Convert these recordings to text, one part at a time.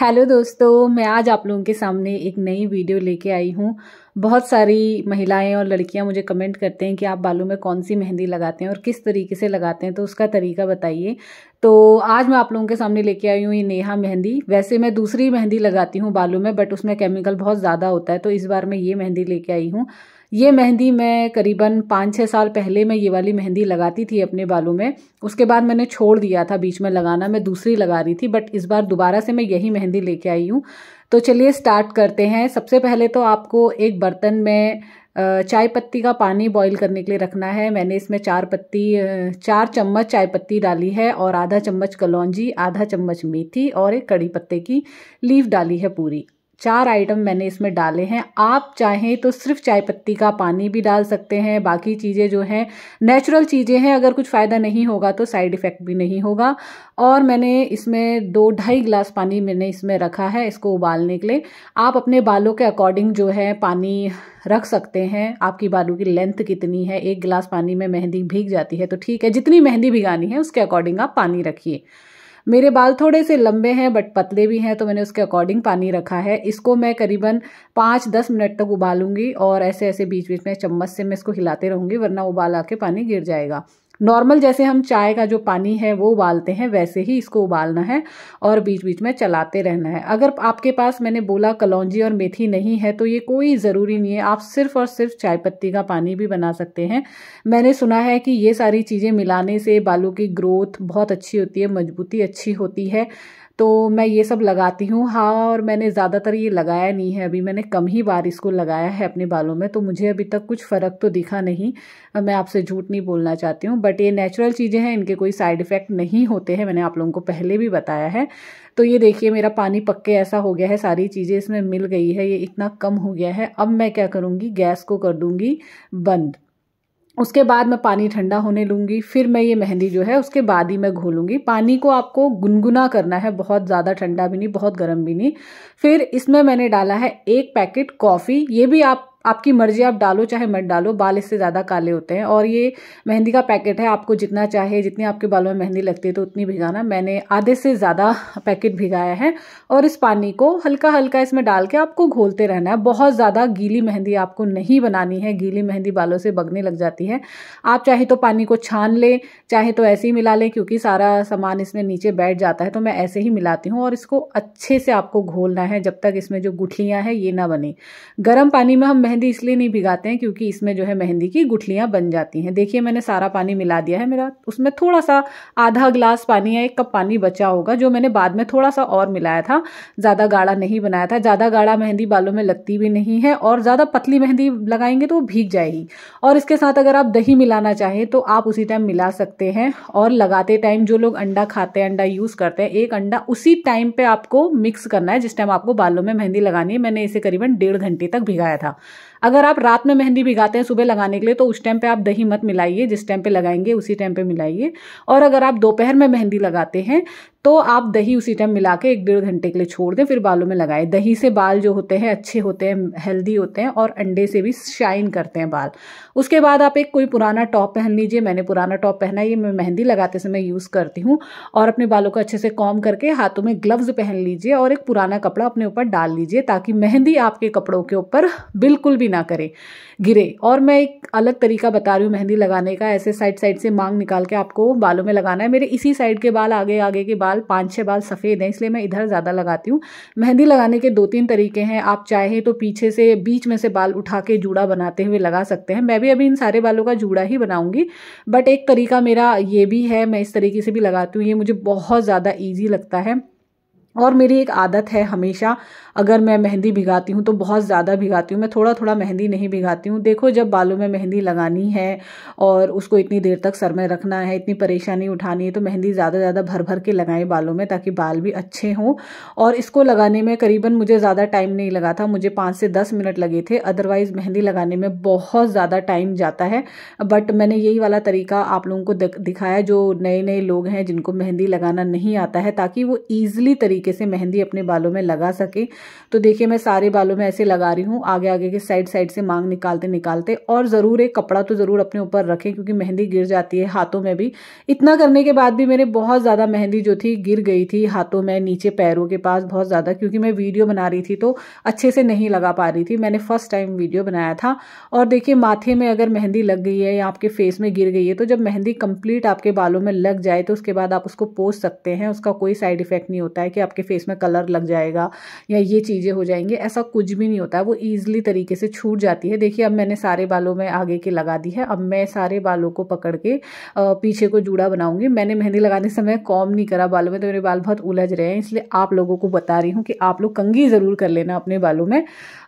hello दोस्तों मैं आज आप लोगों के सामने एक नई वीडियो लेके आई हूँ बहुत सारी महिलाएं और लड़कियां मुझे कमेंट करते हैं कि आप बालों में कौन सी मेहंदी लगाते हैं और किस तरीके से लगाते हैं तो उसका तरीका बताइए तो आज मैं आप लोगों के सामने लेके आई हूँ ये नेहा मेहंदी वैसे मैं दूसरी मेहंदी लगाती हूँ बालों में बट उसमें केमिकल बहुत ज़्यादा होता है तो इस बार मैं ये मेहंदी लेके आई हूँ ये मेहंदी मैं करीबन पाँच छः साल पहले मैं ये वाली मेहंदी लगाती थी अपने बालों में उसके बाद मैंने छोड़ दिया था बीच में लगाना मैं दूसरी लगा रही थी बट इस बार दोबारा से मैं यही मेहंदी लेके आई हूँ तो चलिए स्टार्ट करते हैं सबसे पहले तो आपको एक बर्तन में चाय पत्ती का पानी बॉईल करने के लिए रखना है मैंने इसमें चार पत्ती चार चम्मच चाय पत्ती डाली है और आधा चम्मच कलौंजी आधा चम्मच मेथी और एक कड़ी पत्ते की लीफ डाली है पूरी चार आइटम मैंने इसमें डाले हैं आप चाहें तो सिर्फ चाय पत्ती का पानी भी डाल सकते हैं बाकी चीज़ें जो हैं नेचुरल चीज़ें हैं अगर कुछ फ़ायदा नहीं होगा तो साइड इफ़ेक्ट भी नहीं होगा और मैंने इसमें दो ढाई गिलास पानी मैंने इसमें रखा है इसको उबालने के लिए आप अपने बालों के अकॉर्डिंग जो है पानी रख सकते हैं आपकी बालों की लेंथ कितनी है एक गिलास पानी में मेहंदी भीग जाती है तो ठीक है जितनी मेहंदी भिगानी है उसके अकॉर्डिंग आप पानी रखिए मेरे बाल थोड़े से लंबे हैं बट पतले भी हैं तो मैंने उसके अकॉर्डिंग पानी रखा है इसको मैं करीबन पाँच दस मिनट तक उबालूंगी और ऐसे ऐसे बीच बीच में चम्मच से मैं इसको हिलाते रहूँगी वरना उबाल आके पानी गिर जाएगा नॉर्मल जैसे हम चाय का जो पानी है वो उबालते हैं वैसे ही इसको उबालना है और बीच बीच में चलाते रहना है अगर आपके पास मैंने बोला कलौजी और मेथी नहीं है तो ये कोई ज़रूरी नहीं है आप सिर्फ और सिर्फ चाय पत्ती का पानी भी बना सकते हैं मैंने सुना है कि ये सारी चीज़ें मिलाने से बालों की ग्रोथ बहुत अच्छी होती है मजबूती अच्छी होती है तो मैं ये सब लगाती हूँ हाँ और मैंने ज़्यादातर ये लगाया नहीं है अभी मैंने कम ही बार इसको लगाया है अपने बालों में तो मुझे अभी तक कुछ फ़र्क तो दिखा नहीं मैं आपसे झूठ नहीं बोलना चाहती हूँ बट ये नेचुरल चीज़ें हैं इनके कोई साइड इफ़ेक्ट नहीं होते हैं मैंने आप लोगों को पहले भी बताया है तो ये देखिए मेरा पानी पक्के ऐसा हो गया है सारी चीज़ें इसमें मिल गई है ये इतना कम हो गया है अब मैं क्या करूँगी गैस को कर दूँगी बंद उसके बाद मैं पानी ठंडा होने लूँगी फिर मैं ये मेहंदी जो है उसके बाद ही मैं घोलूँगी पानी को आपको गुनगुना करना है बहुत ज़्यादा ठंडा भी नहीं बहुत गर्म भी नहीं फिर इसमें मैंने डाला है एक पैकेट कॉफ़ी ये भी आप आपकी मर्जी आप डालो चाहे मत डालो बाल इससे ज़्यादा काले होते हैं और ये मेहंदी का पैकेट है आपको जितना चाहे जितनी आपके बालों में मेहंदी लगती है तो उतनी भिगाना मैंने आधे से ज़्यादा पैकेट भिगाया है और इस पानी को हल्का हल्का इसमें डाल के आपको घोलते रहना है बहुत ज़्यादा गीली मेहंदी आपको नहीं बनानी है गीली मेहंदी बालों से बगने लग जाती है आप चाहे तो पानी को छान लें चाहे तो ऐसे ही मिला लें क्योंकि सारा सामान इसमें नीचे बैठ जाता है तो मैं ऐसे ही मिलाती हूँ और इसको अच्छे से आपको घोलना है जब तक इसमें जो गुठलियाँ हैं ये ना बने गर्म पानी में हम मेहंदी मेहंदी इसलिए नहीं भिगाते हैं क्योंकि इसमें जो है मेहंदी की गुठलियाँ बन जाती हैं देखिए मैंने सारा पानी मिला दिया है मेरा उसमें थोड़ा सा आधा ग्लास पानी या एक कप पानी बचा होगा जो मैंने बाद में थोड़ा सा और मिलाया था ज़्यादा गाढ़ा नहीं बनाया था ज़्यादा गाढ़ा मेहंदी बालों में लगती भी नहीं है और ज़्यादा पतली मेहंदी लगाएंगे तो वो भीग जाएगी और इसके साथ अगर आप दही मिलाना चाहें तो आप उसी टाइम मिला सकते हैं और लगाते टाइम जो लोग अंडा खाते हैं अंडा यूज़ करते हैं एक अंडा उसी टाइम पर आपको मिक्स करना है जिस टाइम आपको बालों में मेहंदी लगानी है मैंने इसे करीबन डेढ़ घंटे तक भिगाया था अगर आप रात में मेहंदी भिगाते हैं सुबह लगाने के लिए तो उस टाइम पे आप दही मत मिलाइए जिस टाइम पे लगाएंगे उसी टाइम पे मिलाइए और अगर आप दोपहर में मेहंदी लगाते हैं तो आप दही उसी टाइम मिला के एक डेढ़ घंटे के लिए छोड़ दें फिर बालों में लगाएं दही से बाल जो होते हैं अच्छे होते हैं हेल्दी होते हैं और अंडे से भी शाइन करते हैं बाल उसके बाद आप एक कोई पुराना टॉप पहन लीजिए मैंने पुराना टॉप पहना है ये मैं मेहंदी लगाते समय यूज़ करती हूँ और अपने बालों को अच्छे से कॉम करके हाथों में ग्लव्स पहन लीजिए और एक पुराना कपड़ा अपने ऊपर डाल लीजिए ताकि मेहंदी आपके कपड़ों के ऊपर बिल्कुल भी ना करे गिरे और मैं एक अलग तरीका बता रही हूँ मेहंदी लगाने का ऐसे साइड साइड से मांग निकाल के आपको बालों में लगाना है मेरे इसी साइड के बाल आगे आगे के बाल बाल पाँच छः बाल सफ़ेद हैं इसलिए मैं इधर ज़्यादा लगाती हूँ मेहंदी लगाने के दो तीन तरीके हैं आप चाहे तो पीछे से बीच में से बाल उठा के जूड़ा बनाते हुए लगा सकते हैं मैं भी अभी इन सारे बालों का जूड़ा ही बनाऊँगी बट एक तरीका मेरा ये भी है मैं इस तरीके से भी लगाती हूँ ये मुझे बहुत ज़्यादा ईजी लगता है और मेरी एक आदत है हमेशा अगर मैं मेहंदी भिगाती हूँ तो बहुत ज़्यादा भिगाती हूँ मैं थोड़ा थोड़ा मेहंदी नहीं भिगाती हूँ देखो जब बालों में मेहंदी लगानी है और उसको इतनी देर तक सर में रखना है इतनी परेशानी उठानी है तो मेहंदी ज़्यादा ज़्यादा भर भर के लगाएं बालों में ताकि बाल भी अच्छे हों और इसको लगाने में करीबन मुझे ज़्यादा टाइम नहीं लगा था मुझे पाँच से दस मिनट लगे थे अदरवाइज़ मेहंदी लगाने में बहुत ज़्यादा टाइम जाता है बट मैंने यही वाला तरीका आप लोगों को दिखाया जो नए नए लोग हैं जिनको मेहंदी लगाना नहीं आता है ताकि वो ईजिली तरीके तरीके से मेहंदी अपने बालों में लगा सके तो देखिए मैं सारे बालों में ऐसे लगा रही हूँ आगे आगे के साइड साइड से मांग निकालते निकालते और ज़रूर एक कपड़ा तो ज़रूर अपने ऊपर रखें क्योंकि मेहंदी गिर जाती है हाथों में भी इतना करने के बाद भी मेरे बहुत ज़्यादा मेहंदी जो थी गिर गई थी हाथों में नीचे पैरों के पास बहुत ज़्यादा क्योंकि मैं वीडियो बना रही थी तो अच्छे से नहीं लगा पा रही थी मैंने फर्स्ट टाइम वीडियो बनाया था और देखिए माथे में अगर मेहंदी लग गई है या आपके फेस में गिर गई है तो जब मेहंदी कंप्लीट आपके बालों में लग जाए तो उसके बाद आप उसको पोस सकते हैं उसका कोई साइड इफेक्ट नहीं होता है कि आपके आपके फेस में कलर लग जाएगा या ये चीज़ें हो जाएंगी ऐसा कुछ भी नहीं होता है वो ईजिली तरीके से छूट जाती है देखिए अब मैंने सारे बालों में आगे के लगा दी है अब मैं सारे बालों को पकड़ के पीछे को जूड़ा बनाऊंगी मैंने मेहंदी लगाने समय कॉम नहीं करा बालों में तो मेरे बाल बहुत उलझ रहे हैं इसलिए आप लोगों को बता रही हूँ कि आप लोग कंगी ज़रूर कर लेना अपने बालों में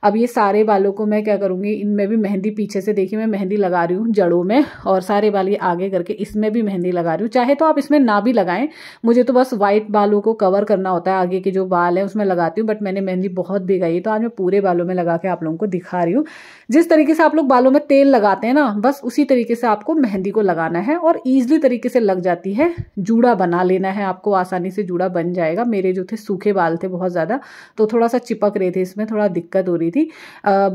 अब ये सारे बालों को मैं क्या करूँगी इनमें भी मेहंदी पीछे से देखिए मैं मेहंदी लगा रही हूँ जड़ों में और सारे बाल ये आगे करके इसमें भी मेहंदी लगा रही हूँ चाहे तो आप इसमें ना भी लगाएं मुझे तो बस व्हाइट बालों को कवर करना होता है आगे के जो बाल है उसमें लगाती हूँ बट मैंने मेहंदी बहुत भिगाई है तो आज मैं पूरे बालों में लगा के आप लोगों को दिखा रही हूँ जिस तरीके से आप लोग बालों में तेल लगाते हैं ना बस उसी तरीके से आपको मेहंदी को लगाना है और ईजिली तरीके से लग जाती है जूड़ा बना लेना है आपको आसानी से जूड़ा बन जाएगा मेरे जो थे सूखे बाल थे बहुत ज़्यादा तो थोड़ा सा चिपक रहे थे इसमें थोड़ा दिक्कत हो रही थी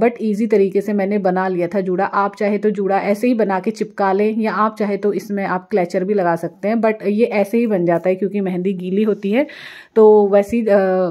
बट ईजी तरीके से मैंने बना लिया था जूड़ा आप चाहे तो जूड़ा ऐसे ही बना के चिपका लें या आप चाहे तो इसमें आप क्लेचर भी लगा सकते हैं बट ये ऐसे ही बन जाता है क्योंकि मेहंदी गीली होती है तो वैसे ही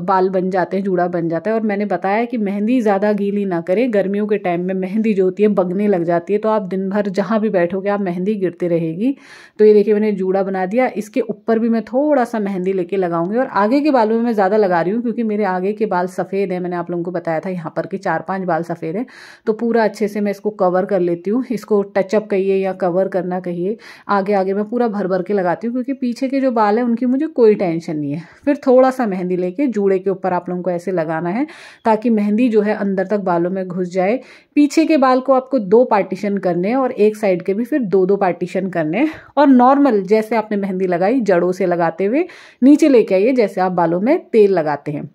बाल बन जाते हैं जूड़ा बन जाता है और मैंने बताया कि मेहंदी ज़्यादा गीली ना करें गर्मियों के टाइम में मेहंदी जो होती है बगने लग जाती है तो आप दिन भर जहाँ भी बैठोगे आप मेहंदी गिरती रहेगी तो ये देखिए मैंने जूड़ा बना दिया इसके ऊपर भी मैं थोड़ा सा मेहंदी लेके लगाऊंगी और आगे के बालों में मैं ज़्यादा लगा रही हूँ क्योंकि मेरे आगे के बाल सफ़ेद हैं मैंने आप लोगों को बताया था यहाँ पर कि चार पाँच बाल सफ़ेद हैं तो पूरा अच्छे से मैं इसको कवर कर लेती हूँ इसको टचअप कहिए या कवर करना कहिए आगे आगे मैं पूरा भर भर के लगाती हूँ क्योंकि पीछे के जो बाल हैं उनकी मुझे कोई टेंशन नहीं है फिर थोड़ा सा सा मेहंदी लेके जूड़े के ऊपर आप लोगों को ऐसे लगाना है ताकि मेहंदी जो है अंदर तक बालों में घुस जाए पीछे के बाल को आपको दो पार्टीशन करने और एक साइड के भी फिर दो दो पार्टीशन करने और नॉर्मल जैसे आपने मेहंदी लगाई जड़ों से लगाते हुए नीचे लेके आइए जैसे आप बालों में तेल लगाते हैं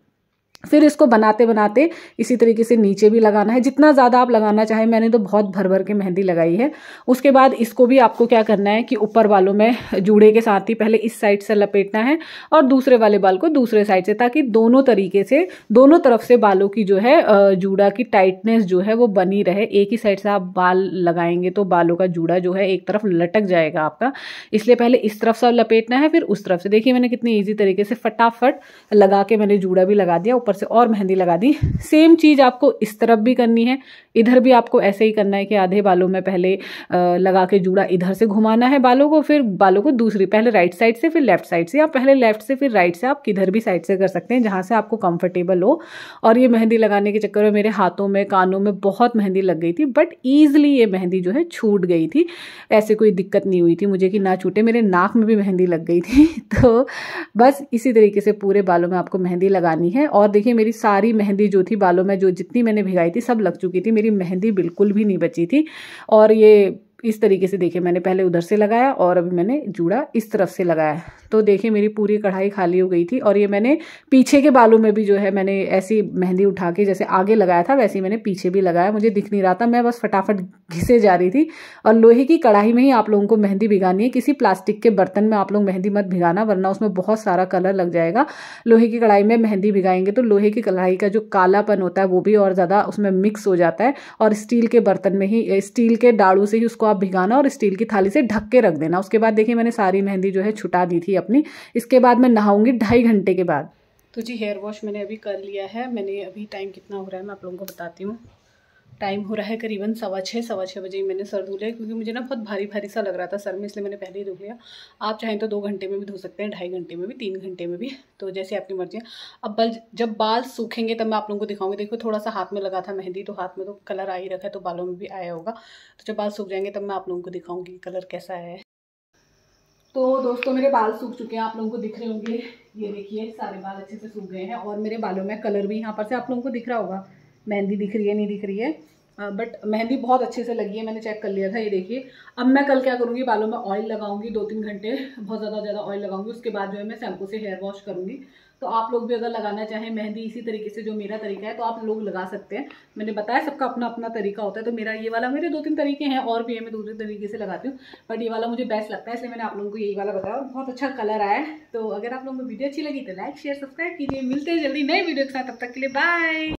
फिर इसको बनाते बनाते इसी तरीके से नीचे भी लगाना है जितना ज़्यादा आप लगाना चाहें मैंने तो बहुत भर भर के मेहंदी लगाई है उसके बाद इसको भी आपको क्या करना है कि ऊपर वालों में जूड़े के साथ ही पहले इस साइड से लपेटना है और दूसरे वाले बाल को दूसरे साइड से ताकि दोनों तरीके से दोनों तरफ से बालों की जो है जूड़ा की टाइटनेस जो है वो बनी रहे एक ही साइड से आप बाल लगाएंगे तो बालों का जूड़ा जो है एक तरफ लटक जाएगा आपका इसलिए पहले इस तरफ से लपेटना है फिर उस तरफ से देखिए मैंने कितनी ईजी तरीके से फटाफट लगा के मैंने जूड़ा भी लगा दिया ऊपर से और मेहंदी लगा दी सेम चीज़ आपको इस तरफ भी करनी है इधर भी आपको ऐसे ही करना है कि आधे बालों में पहले लगा के जूड़ा इधर से घुमाना है बालों को फिर बालों को दूसरी पहले राइट साइड से फिर लेफ्ट साइड से या पहले लेफ्ट से फिर राइट से आप किधर भी साइड से कर सकते हैं जहाँ से आपको कंफर्टेबल हो और ये मेहंदी लगाने के चक्कर में मेरे हाथों में कानों में बहुत मेहंदी लग गई थी बट ईजिली ये मेहंदी जो है छूट गई थी ऐसे कोई दिक्कत नहीं हुई थी मुझे कि ना छूटे मेरे नाक में भी मेहंदी लग गई थी तो बस इसी तरीके से पूरे बालों में आपको मेहंदी लगानी है और देखिए मेरी सारी मेहंदी जो थी बालों में जो जितनी मैंने भिगाई थी सब लग चुकी थी मेरी मेहंदी बिल्कुल भी नहीं बची थी और ये इस तरीके से देखिए मैंने पहले उधर से लगाया और अभी मैंने जूड़ा इस तरफ से लगाया तो देखिए मेरी पूरी कढ़ाई खाली हो गई थी और ये मैंने पीछे के बालों में भी जो है मैंने ऐसी मेहंदी उठा के जैसे आगे लगाया था वैसे ही मैंने पीछे भी लगाया मुझे दिख नहीं रहा था मैं बस फटाफट घिसे जा रही थी और लोहे की कढ़ाई में ही आप लोगों को मेहंदी भिगानी है किसी प्लास्टिक के बर्तन में आप लोग मेहंदी मत भिगाना वरना उसमें बहुत सारा कलर लग जाएगा लोहे की कढ़ाई में मेहंदी भिगाएंगे तो लोहे की कढ़ाई का जो कालापन होता है वो भी और ज़्यादा उसमें मिक्स हो जाता है और स्टील के बर्तन में ही स्टील के डाड़ू से ही उसको आप भिगाना और स्टील की थाली से ढक के रख देना उसके बाद देखिए मैंने सारी मेहंदी जो है छुटा दी थी अपनी इसके बाद मैं नहाऊंगी ढाई घंटे के बाद तो जी हेयर वॉश मैंने अभी कर लिया है मैंने अभी टाइम कितना हो रहा है मैं आप लोगों को बताती हूँ टाइम हो रहा है करीबन सवा छः सवा छः बजे ही मैंने सर धो लिया क्योंकि मुझे ना बहुत भारी भारी सा लग रहा था सर में इसलिए मैंने पहले ही धो लिया आप चाहें तो दो घंटे में भी धो सकते हैं ढाई घंटे में भी तीन घंटे में भी तो जैसे आपकी मर्जी है अब बल जब बाल सूखेंगे तब मैं आप लोगों को दिखाऊंगी देखो थोड़ा सा हाथ में लगा था मेहंदी तो हाथ में तो कलर आ ही रखा है तो बालों में भी आया होगा तो जब बाल सूख जाएंगे तब मैं आप लोगों को दिखाऊंगी कलर कैसा आया है तो दोस्तों मेरे बाल सूख चुके हैं आप लोगों को दिख रहे होंगे ये देखिए सारे बाल अच्छे से सूख गए हैं और मेरे बालों में कलर भी यहाँ पर से आप लोगों को दिख रहा होगा मेहंदी दिख रही है नहीं दिख रही है बट मेहंदी बहुत अच्छे से लगी है मैंने चेक कर लिया था ये देखिए अब मैं कल क्या करूँगी बालों में ऑयल लगाऊंगी दो तीन घंटे बहुत ज़्यादा ज़्यादा ऑयल लगाऊंगी उसके बाद जो है मैं शैम्पू से हेयर वॉश करूँगी तो आप लोग भी अगर लगाना चाहें मेहंदी इसी तरीके से जो मेरा तरीका है तो आप लोग लगा सकते हैं मैंने बताया सबका अपना अपना तरीका होता है तो मेरा ये वाला मेरे दो तीन तरीके हैं और भी है मैं दूसरे तरीके से लगाती हूँ बट ये वाला मुझे बेस्ट लगता है इसलिए मैंने आप लोगों को यही वाला बताया बहुत अच्छा कलर आया तो अगर आप लोगों को वीडियो अच्छी लगी तो लाइक शेयर सब्सक्राइब कीजिए मिलते हैं जल्दी नए वीडियो के साथ तब तक के लिए बाय